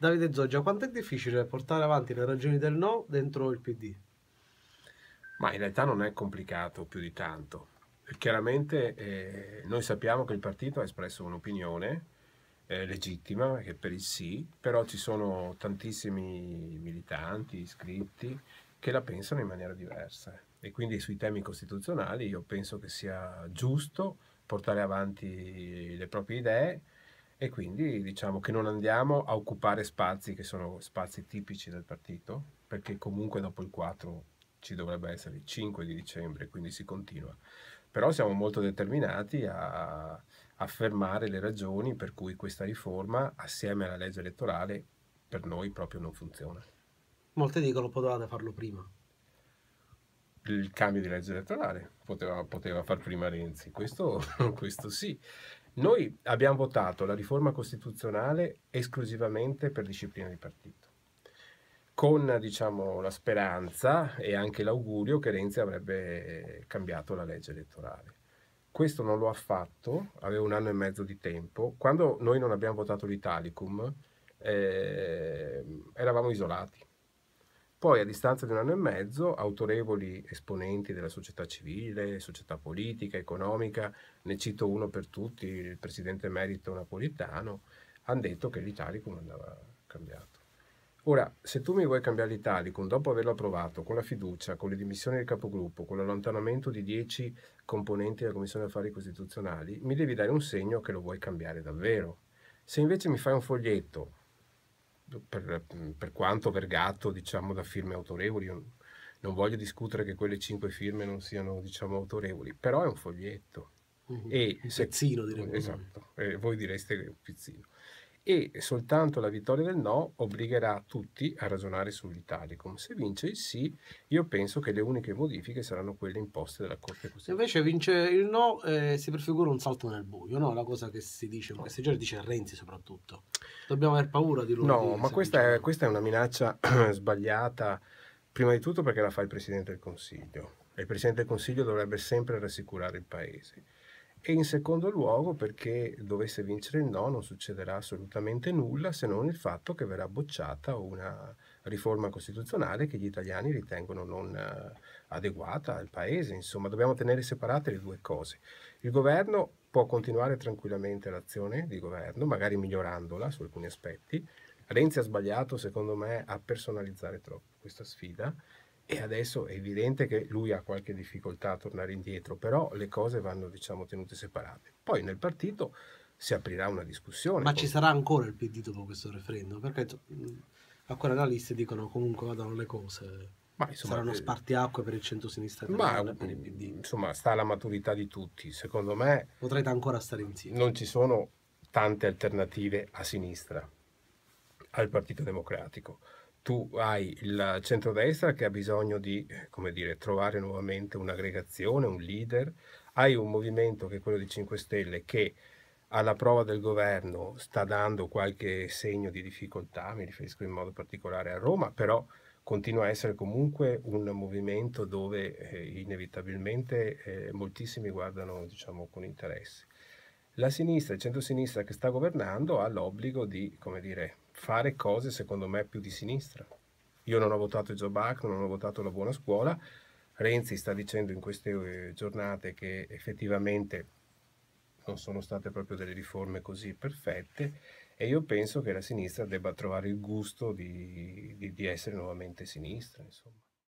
Davide Zoggia, quanto è difficile portare avanti le ragioni del no dentro il PD? Ma in realtà non è complicato più di tanto. Chiaramente eh, noi sappiamo che il partito ha espresso un'opinione eh, legittima, che è per il sì, però ci sono tantissimi militanti, iscritti, che la pensano in maniera diversa. E quindi sui temi costituzionali io penso che sia giusto portare avanti le proprie idee, e quindi diciamo che non andiamo a occupare spazi che sono spazi tipici del partito, perché comunque dopo il 4 ci dovrebbe essere il 5 di dicembre, quindi si continua. Però siamo molto determinati a affermare le ragioni per cui questa riforma, assieme alla legge elettorale, per noi proprio non funziona. Molte dicono potevate farlo prima. Il cambio di legge elettorale poteva, poteva far prima Renzi, questo, questo sì. Noi abbiamo votato la riforma costituzionale esclusivamente per disciplina di partito, con diciamo, la speranza e anche l'augurio che Renzi avrebbe eh, cambiato la legge elettorale. Questo non lo ha fatto, aveva un anno e mezzo di tempo. Quando noi non abbiamo votato l'Italicum, eh, eravamo isolati poi, a distanza di un anno e mezzo, autorevoli esponenti della società civile, società politica, economica, ne cito uno per tutti, il presidente emerito napolitano, hanno detto che l'Italicum andava cambiato. Ora, se tu mi vuoi cambiare l'Italicum dopo averlo approvato con la fiducia, con le dimissioni del capogruppo, con l'allontanamento di dieci componenti della Commissione Affari Costituzionali, mi devi dare un segno che lo vuoi cambiare davvero. Se invece mi fai un foglietto per, mhmm, per quanto vergato diciamo, da firme autorevoli, non voglio discutere che quelle cinque firme non siano diciamo, autorevoli, però è un foglietto. Mm-hmm. E un se, pezzino direi. Esatto, e voi direste che è un pezzino e soltanto la vittoria del no obbligherà tutti a ragionare sull'Italicum. Se vince il sì, io penso che le uniche modifiche saranno quelle imposte dalla Corte Costituzionale. Invece vince il no, eh, si prefigura un salto nel buio, no? La cosa che si dice, ma questi giorni già dice Renzi soprattutto. Dobbiamo aver paura di lui. No, ma questa è, questa è una minaccia sbagliata, prima di tutto perché la fa il Presidente del Consiglio. E il Presidente del Consiglio dovrebbe sempre rassicurare il Paese e in secondo luogo perché dovesse vincere il no non succederà assolutamente nulla se non il fatto che verrà bocciata una riforma costituzionale che gli italiani ritengono non eh, adeguata al paese. Insomma, dobbiamo tenere separate le due cose. Il governo può continuare tranquillamente l'azione di governo, magari migliorandola su alcuni aspetti. Renzi ha sbagliato, secondo me, a personalizzare troppo questa sfida e adesso è evidente che lui ha qualche difficoltà a tornare indietro, però le cose vanno diciamo tenute separate. Poi nel partito si aprirà una discussione. Ma ci sarà ancora il PD dopo questo referendum? Perché alcuni analisti dicono comunque vadano le cose. Ma insomma, Sarà uno eh, spartiacque per il centro-sinistra italiano ma, per il PD. Mm, insomma, sta alla maturità di tutti. Secondo me... Potrete ancora stare insieme. Non ci sono tante alternative a sinistra al Partito Democratico tu hai il centrodestra che ha bisogno di dire, trovare nuovamente un'aggregazione, un leader, hai un movimento che è quello di 5 Stelle che alla prova del governo sta dando qualche segno di difficoltà, mi riferisco in modo particolare a Roma, però continua a essere comunque un movimento dove eh, inevitabilmente eh, moltissimi guardano diciamo, con interesse la sinistra, il centro-sinistra che sta governando ha l'obbligo di, come dire, fare cose secondo me più di sinistra. Io non ho votato Joe Bach, non ho votato la buona scuola, Renzi sta dicendo in queste eh, giornate che effettivamente non sono state proprio delle riforme così perfette e io penso che la sinistra debba trovare il gusto di, di, di essere nuovamente sinistra. Insomma.